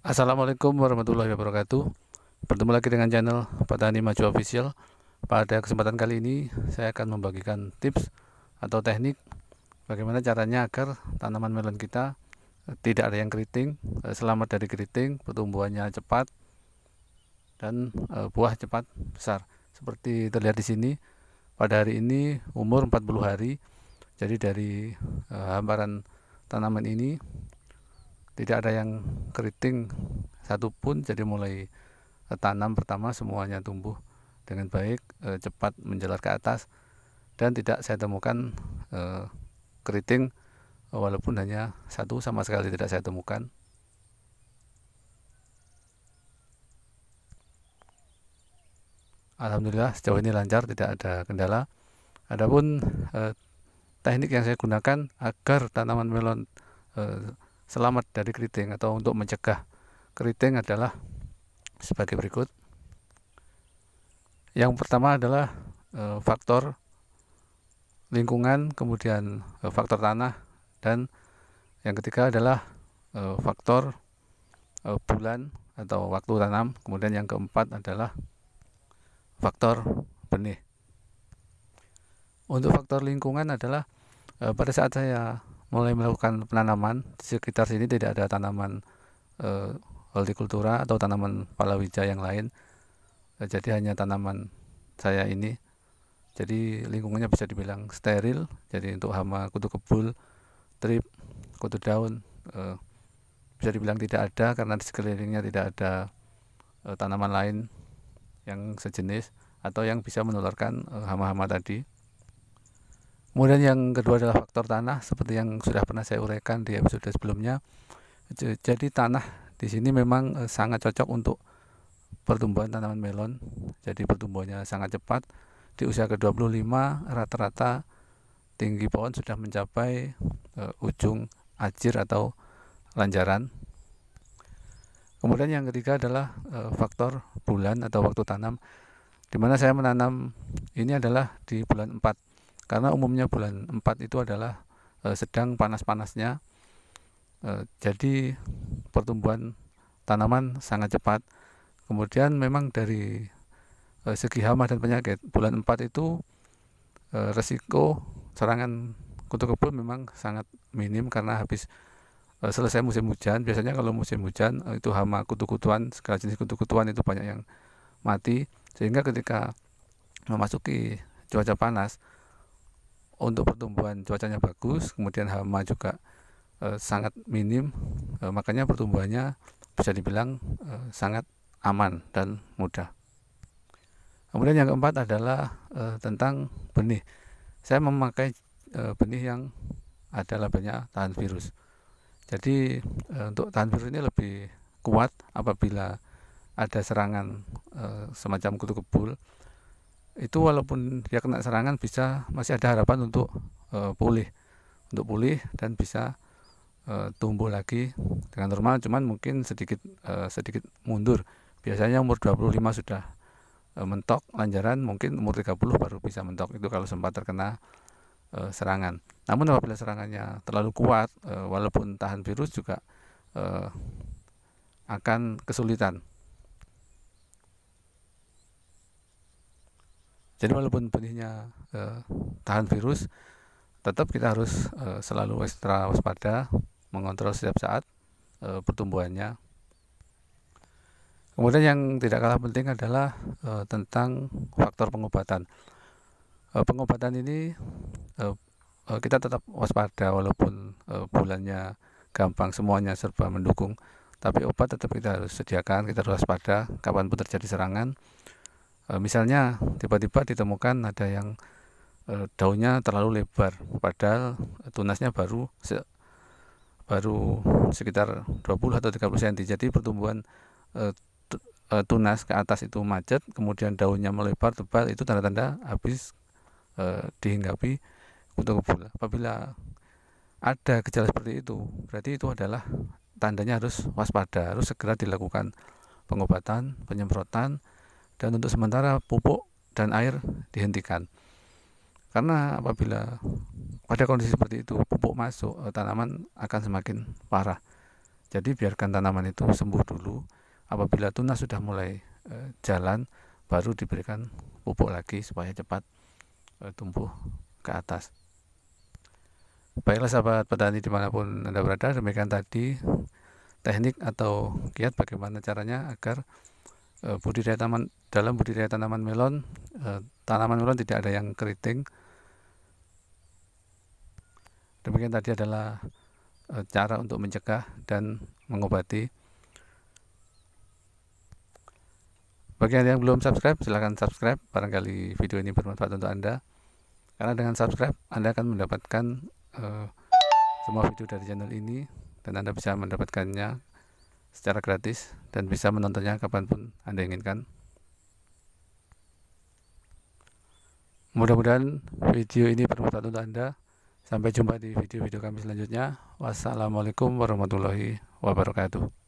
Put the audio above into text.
Assalamualaikum warahmatullahi wabarakatuh Bertemu lagi dengan channel Petani Maju Official Pada kesempatan kali ini saya akan membagikan tips atau teknik Bagaimana caranya agar tanaman melon kita eh, tidak ada yang keriting eh, Selamat dari keriting, pertumbuhannya cepat Dan eh, buah cepat besar Seperti terlihat di sini Pada hari ini umur 40 hari Jadi dari hamparan tanaman ini tidak ada yang keriting satupun jadi mulai eh, tanam pertama semuanya tumbuh dengan baik eh, cepat menjelat ke atas dan tidak saya temukan eh, keriting walaupun hanya satu sama sekali tidak saya temukan Alhamdulillah sejauh ini lancar tidak ada kendala adapun e, teknik yang saya gunakan agar tanaman melon e, selamat dari keriting atau untuk mencegah keriting adalah sebagai berikut. Yang pertama adalah e, faktor lingkungan, kemudian e, faktor tanah, dan yang ketiga adalah e, faktor e, bulan atau waktu tanam, kemudian yang keempat adalah faktor benih. Untuk faktor lingkungan adalah e, pada saat saya mulai melakukan penanaman di sekitar sini tidak ada tanaman eh, hortikultura atau tanaman palawija yang lain eh, jadi hanya tanaman saya ini jadi lingkungannya bisa dibilang steril jadi untuk hama kutu kebul trip kutu daun eh, bisa dibilang tidak ada karena di sekelilingnya tidak ada e, tanaman lain yang sejenis atau yang bisa menularkan eh, hama-hama e, tadi Kemudian yang kedua adalah faktor tanah seperti yang sudah pernah saya uraikan di episode sebelumnya. Jadi tanah di sini memang eh, sangat cocok untuk pertumbuhan tanaman melon. Jadi pertumbuhannya sangat cepat. Di usia ke-25 rata-rata tinggi pohon sudah mencapai uh, ujung ajir atau lanjaran. Kemudian yang ketiga adalah uh, faktor bulan atau waktu tanam. Di mana saya menanam ini adalah di bulan 4 karena umumnya bulan 4 itu adalah e, sedang panas-panasnya e, jadi pertumbuhan tanaman sangat cepat kemudian memang dari e, segi hama dan penyakit bulan 4 itu e, resiko serangan kutu kebul memang sangat minim karena habis e, selesai musim hujan biasanya kalau musim hujan e, itu hama kutu-kutuan segala jenis kutu-kutuan itu banyak yang mati sehingga ketika memasuki cuaca panas untuk pertumbuhan cuacanya bagus, kemudian hama juga e, sangat minim, e, makanya pertumbuhannya bisa dibilang e, sangat aman dan mudah. Kemudian yang keempat adalah e, tentang benih. Saya memakai e, benih yang ada labelnya tahan virus. Jadi e, untuk tahan virus ini lebih kuat apabila ada serangan e, semacam kutu kebul itu walaupun dia kena serangan bisa masih ada harapan untuk e, pulih untuk pulih dan bisa e, tumbuh lagi dengan normal cuman mungkin sedikit e, sedikit mundur biasanya umur 25 sudah e, mentok lanjaran mungkin umur 30 baru bisa mentok itu kalau sempat terkena e, serangan namun apabila serangannya terlalu kuat e, walaupun tahan virus juga e, akan kesulitan jadi walaupun benihnya eh, tahan virus tetap kita harus eh, selalu ekstra waspada mengontrol setiap saat eh, pertumbuhannya kemudian yang tidak kalah penting adalah eh, tentang faktor pengobatan eh, pengobatan ini eh, eh kita tetap waspada walaupun eh, bulannya gampang semuanya serba mendukung tapi obat tetap kita harus sediakan kita harus waspada kapan pun terjadi serangan Eh, misalnya tiba-tiba ditemukan ada yang eh, daunnya terlalu lebar padahal tunasnya baru se, baru sekitar 20 atau 30 cm jadi pertumbuhan eh, tunas ke atas itu macet kemudian daunnya melebar tebal itu tanda-tanda habis dihinggapi kutu kebul apabila ada gejala seperti itu berarti itu adalah tandanya harus waspada harus segera dilakukan pengobatan penyemprotan dan untuk sementara pupuk dan air dihentikan. Karena apabila pada kondisi seperti itu pupuk masuk eh, tanaman akan semakin parah. Jadi biarkan tanaman itu sembuh dulu. Apabila tunas sudah mulai eh, jalan baru diberikan pupuk lagi supaya cepat eh, tumbuh ke atas. Baiklah sahabat petani dimanapun Anda berada, demikian tadi teknik atau kiat bagaimana caranya agar Eh, budidaya tanaman dalam budidaya tanaman melon eh, tanaman melon tidak ada yang keriting demikian tadi adalah eh, cara untuk mencegah dan mengobati bagi anda yang belum subscribe silahkan subscribe barangkali video ini bermanfaat untuk anda karena dengan subscribe anda akan mendapatkan uh, semua video dari channel ini dan anda bisa mendapatkannya secara gratis dan bisa menontonnya kapanpun Anda inginkan. Mudah-mudahan video ini bermanfaat untuk Anda. Sampai jumpa di video-video kami selanjutnya. Wassalamualaikum warahmatullahi wabarakatuh.